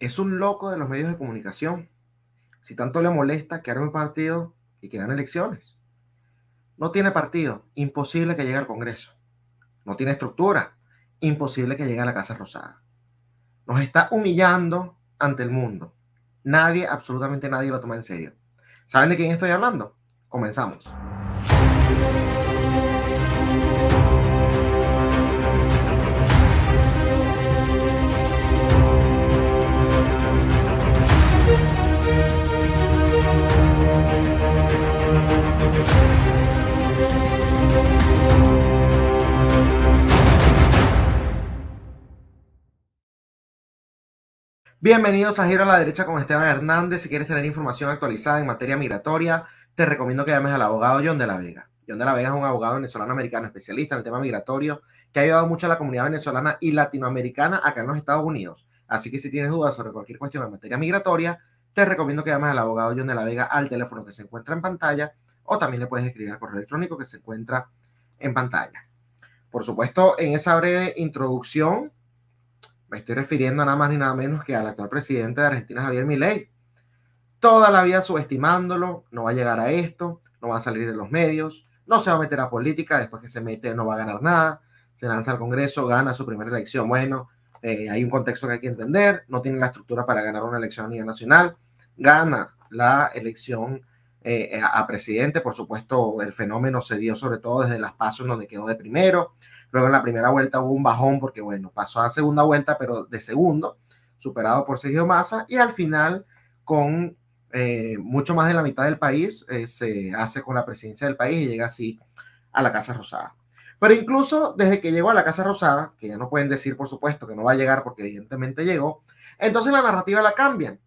es un loco de los medios de comunicación. Si tanto le molesta que arme un partido y que gane elecciones. No tiene partido, imposible que llegue al Congreso. No tiene estructura, imposible que llegue a la Casa Rosada. Nos está humillando ante el mundo. Nadie, absolutamente nadie lo toma en serio. ¿Saben de quién estoy hablando? Comenzamos. Bienvenidos a Giro a la Derecha con Esteban Hernández. Si quieres tener información actualizada en materia migratoria, te recomiendo que llames al abogado John de la Vega. John de la Vega es un abogado venezolano americano especialista en el tema migratorio que ha ayudado mucho a la comunidad venezolana y latinoamericana acá en los Estados Unidos. Así que si tienes dudas sobre cualquier cuestión en materia migratoria, te recomiendo que llames al abogado John de la Vega al teléfono que se encuentra en pantalla o también le puedes escribir al correo electrónico que se encuentra en pantalla. Por supuesto, en esa breve introducción me estoy refiriendo a nada más ni nada menos que al actual presidente de Argentina, Javier Milei. Toda la vida subestimándolo, no va a llegar a esto, no va a salir de los medios, no se va a meter a política, después que se mete no va a ganar nada, se lanza al Congreso, gana su primera elección. Bueno, eh, hay un contexto que hay que entender, no tiene la estructura para ganar una elección a nivel nacional, gana la elección eh, eh, a presidente. Por supuesto, el fenómeno se dio sobre todo desde las pasos donde quedó de primero. Luego en la primera vuelta hubo un bajón porque, bueno, pasó a segunda vuelta, pero de segundo, superado por Sergio Massa. Y al final, con eh, mucho más de la mitad del país, se hace con la presidencia del país y llega así a la Casa Rosada. Pero incluso desde que llegó a la Casa Rosada, que ya no pueden decir, por supuesto, que no va a llegar porque evidentemente llegó, entonces la narrativa la cambian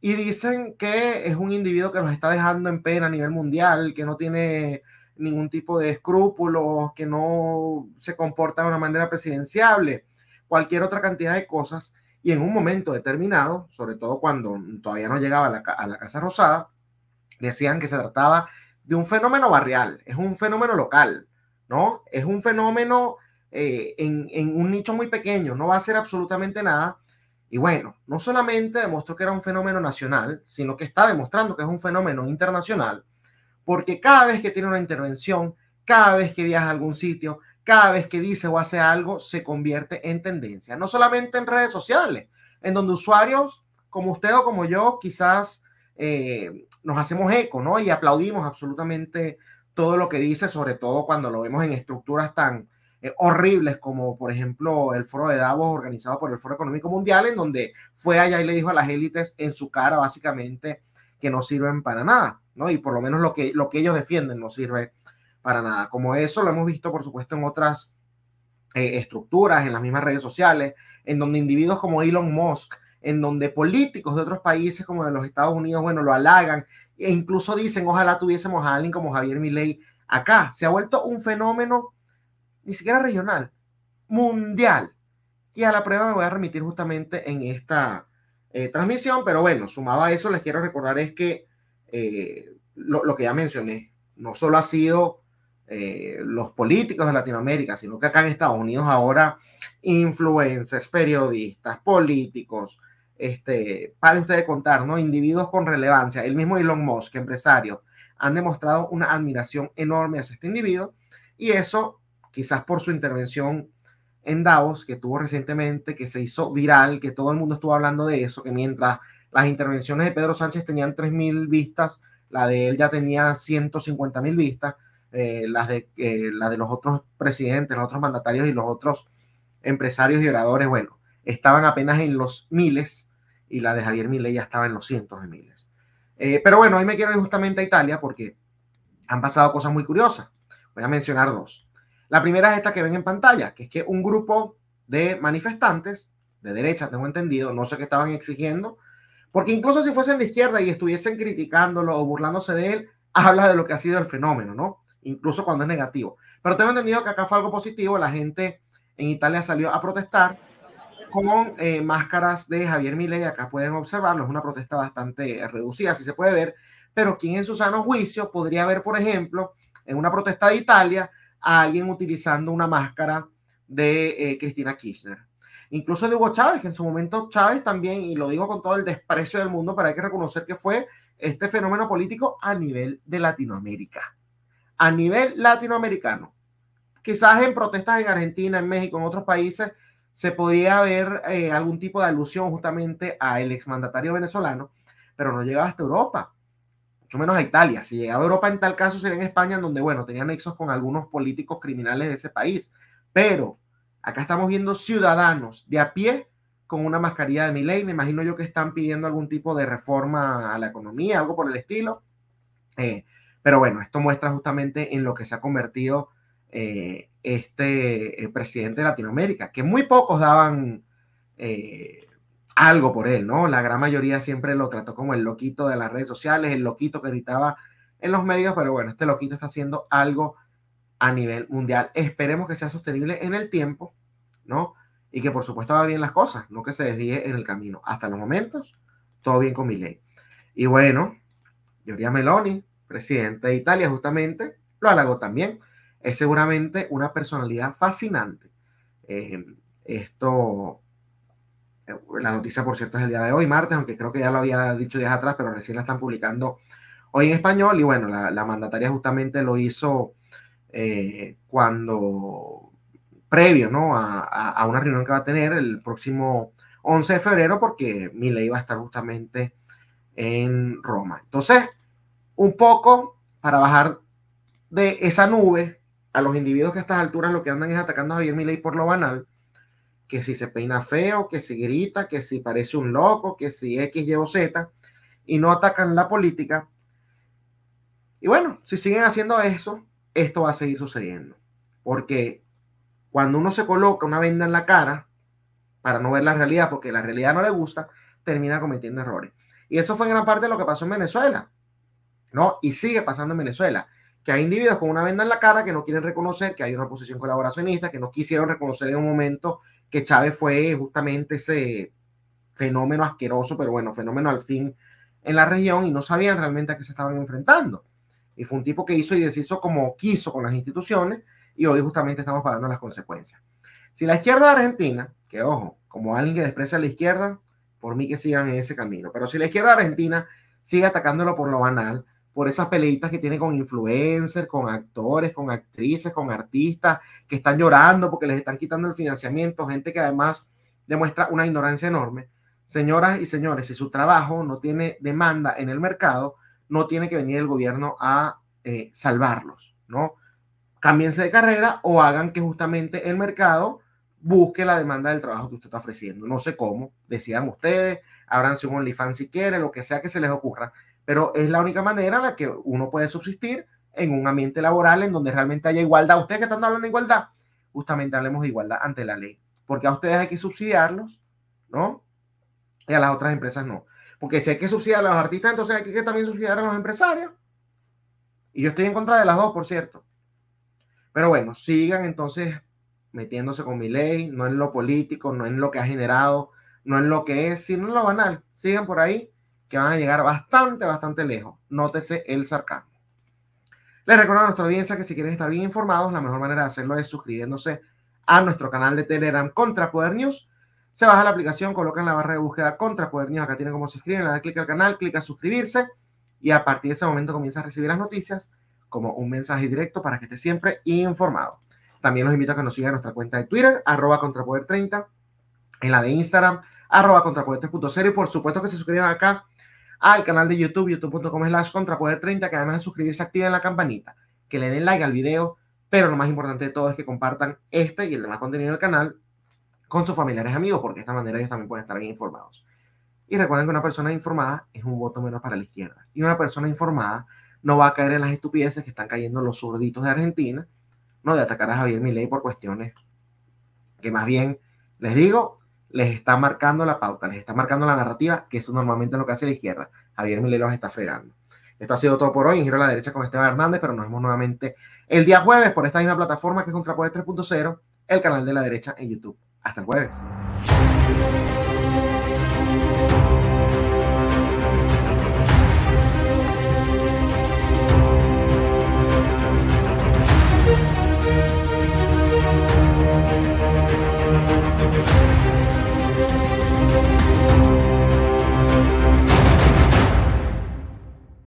y dicen que es un individuo que los está dejando en pena a nivel mundial, que no tiene ningún tipo de escrúpulos, que no se comporta de una manera presidenciable, cualquier otra cantidad de cosas. Y en un momento determinado, sobre todo cuando todavía no llegaba a la, Casa Rosada, decían que se trataba de un fenómeno barrial, es un fenómeno local, ¿no? Es un fenómeno eh, en, en un nicho muy pequeño, no va a ser absolutamente nada y bueno, no solamente demostró que era un fenómeno nacional, sino que está demostrando que es un fenómeno internacional, porque cada vez que tiene una intervención, cada vez que viaja a algún sitio, cada vez que dice o hace algo, se convierte en tendencia. No solamente en redes sociales, en donde usuarios como usted o como yo quizás eh, nos hacemos eco, ¿no? Y aplaudimos absolutamente todo lo que dice, sobre todo cuando lo vemos en estructuras tan, eh, horribles, como por ejemplo el foro de Davos organizado por el Foro Económico Mundial, en donde fue allá y le dijo a las élites en su cara básicamente que no sirven para nada, ¿no? Y por lo menos lo que, lo que ellos defienden no sirve para nada. Como eso lo hemos visto, por supuesto, en otras eh, estructuras, en las mismas redes sociales, en donde individuos como Elon Musk, en donde políticos de otros países como de los Estados Unidos, bueno, lo halagan e incluso dicen, ojalá tuviésemos a alguien como Javier Milei acá. Se ha vuelto un fenómeno ni siquiera regional, mundial. Y a la prueba me voy a remitir justamente en esta eh, transmisión, pero bueno, sumado a eso les quiero recordar es que eh, lo, que ya mencioné, no solo ha sido eh, los políticos de Latinoamérica, sino que acá en Estados Unidos ahora influencers, periodistas, políticos, este, para ustedes contar, ¿no? Individuos con relevancia, el mismo Elon Musk, empresario, han demostrado una admiración enorme hacia este individuo y eso quizás por su intervención en Davos que tuvo recientemente, que se hizo viral, que todo el mundo estuvo hablando de eso, que mientras las intervenciones de Pedro Sánchez tenían 3.000 vistas, la de él ya tenía 150.000 vistas, eh, las de, eh, la de los otros presidentes, los otros mandatarios y los otros empresarios y oradores, bueno, estaban apenas en los miles y la de Javier Milei ya estaba en los cientos de miles. Eh, pero bueno, ahí me quiero ir justamente a Italia porque han pasado cosas muy curiosas. Voy a mencionar dos. La primera es esta que ven en pantalla, que es que un grupo de manifestantes, de derecha, tengo entendido, no sé qué estaban exigiendo, porque incluso si fuesen de izquierda y estuviesen criticándolo o burlándose de él, habla de lo que ha sido el fenómeno, ¿no? Incluso cuando es negativo. Pero tengo entendido que acá fue algo positivo, la gente en Italia salió a protestar con eh, máscaras de Javier Milei, acá pueden observarlo, es una protesta bastante reducida, si se puede ver, pero quien en su sano juicio podría ver, por ejemplo, en una protesta de Italia, a alguien utilizando una máscara de eh, Cristina Kirchner. Incluso de Hugo Chávez, que en su momento Chávez también, y lo digo con todo el desprecio del mundo, pero hay que reconocer que fue este fenómeno político a nivel de Latinoamérica, a nivel latinoamericano. Quizás en protestas en Argentina, en México, en otros países, se podía ver eh, algún tipo de alusión justamente al exmandatario venezolano, pero no llega hasta Europa mucho menos a Italia. Si llegaba a Europa, en tal caso sería en España, en donde, bueno, tenía nexos con algunos políticos criminales de ese país. Pero acá estamos viendo ciudadanos de a pie con una mascarilla de mi ley. Me imagino yo que están pidiendo algún tipo de reforma a la economía, algo por el estilo. Eh, pero bueno, esto muestra justamente en lo que se ha convertido eh, este eh, presidente de Latinoamérica, que muy pocos daban algo por él, ¿no? La gran mayoría siempre lo trató como el loquito de las redes sociales, el loquito que gritaba en los medios, pero bueno, este loquito está haciendo algo a nivel mundial. Esperemos que sea sostenible en el tiempo, ¿no? Y que por supuesto va bien las cosas, no que se desvíe en el camino. Hasta los momentos, todo bien con mi ley. Y bueno, Giorgia Meloni, presidente de Italia, justamente, lo halagó también. Es seguramente una personalidad fascinante. Eh, esto eh, la noticia, por cierto, es el día de hoy, martes, aunque creo que ya lo había dicho días atrás, pero recién la están publicando hoy en español. Y bueno, la, mandataria justamente lo hizo eh, cuando, previo ¿no? A, una reunión que va a tener el próximo 11 de febrero, porque Milei va a estar justamente en Roma. Entonces, un poco para bajar de esa nube a los individuos que a estas alturas lo que andan es atacando a Javier Milei por lo banal que si se peina feo, que si grita, que si parece un loco, que si X, Y Z, y no atacan la política. Y bueno, si siguen haciendo eso, esto va a seguir sucediendo. Porque cuando uno se coloca una venda en la cara para no ver la realidad, porque la realidad no le gusta, termina cometiendo errores. Y eso fue en gran parte lo que pasó en Venezuela, ¿no? Y sigue pasando en Venezuela, que hay individuos con una venda en la cara que no quieren reconocer que hay una oposición colaboracionista, que no quisieron reconocer en un momento que Chávez fue justamente ese fenómeno asqueroso, pero bueno, fenómeno al fin en la región y no sabían realmente a qué se estaban enfrentando. Y fue un tipo que hizo y deshizo como quiso con las instituciones y hoy justamente estamos pagando las consecuencias. Si la izquierda argentina, que ojo, como alguien que desprecia a la izquierda, por mí que sigan en ese camino, pero si la izquierda argentina sigue atacándolo por lo banal, por esas peleitas que tiene con influencers, con actores, con actrices, con artistas que están llorando porque les están quitando el financiamiento, gente que además demuestra una ignorancia enorme. Señoras y señores, si su trabajo no tiene demanda en el mercado, no tiene que venir el gobierno a eh, salvarlos, ¿no? Cámbiense de carrera o hagan que justamente el mercado busque la demanda del trabajo que usted está ofreciendo. No sé cómo, decidan ustedes, ábranse un OnlyFans si quieren, lo que sea que se les ocurra, pero es la única manera en la que uno puede subsistir en un ambiente laboral en donde realmente haya igualdad. Ustedes que están hablando de igualdad, justamente hablemos de igualdad ante la ley, porque a ustedes hay que subsidiarlos, ¿no? Y a las otras empresas no. Porque si hay que subsidiar a los artistas, entonces hay que también subsidiar a los empresarios. Y yo estoy en contra de las dos, por cierto. Pero bueno, sigan entonces metiéndose con mi ley, no en lo político, no en lo que ha generado, no en lo que es, sino en lo banal. Sigan por ahí que van a llegar bastante, bastante lejos. Nótese el sarcasmo. Les recuerdo a nuestra audiencia que si quieren estar bien informados, la mejor manera de hacerlo es suscribiéndose a nuestro canal de Telegram Contra Poder News. Se baja la aplicación, coloca en la barra de búsqueda Contra Poder News. Acá tienen cómo se le dan clic al canal, clic a suscribirse y a partir de ese momento comienza a recibir las noticias como un mensaje directo para que esté siempre informado. También los invito a que nos sigan en nuestra cuenta de Twitter, arroba contrapoder30, en la de Instagram, arroba contrapoder3.0 y por supuesto que se suscriban acá al canal de YouTube, youtube.com slash contrapoder30, que además de suscribirse activen la campanita, que le den like al video, pero lo más importante de todo es que compartan este y el demás contenido del canal con sus familiares y amigos, porque de esta manera ellos también pueden estar bien informados. Y recuerden que una persona informada es un voto menos para la izquierda. Y una persona informada no va a caer en las estupideces que están cayendo los zurditos de Argentina, no de atacar a Javier Milei por cuestiones que más bien, les digo, les está marcando la pauta, les está marcando la narrativa, que eso normalmente es lo que hace la izquierda. Javier Milei los está fregando. Esto ha sido todo por hoy. En giro a la derecha con Esteban Hernández, pero nos vemos nuevamente el día jueves por esta misma plataforma que es Contrapoder 3.0, el canal de la derecha en YouTube. Hasta el jueves.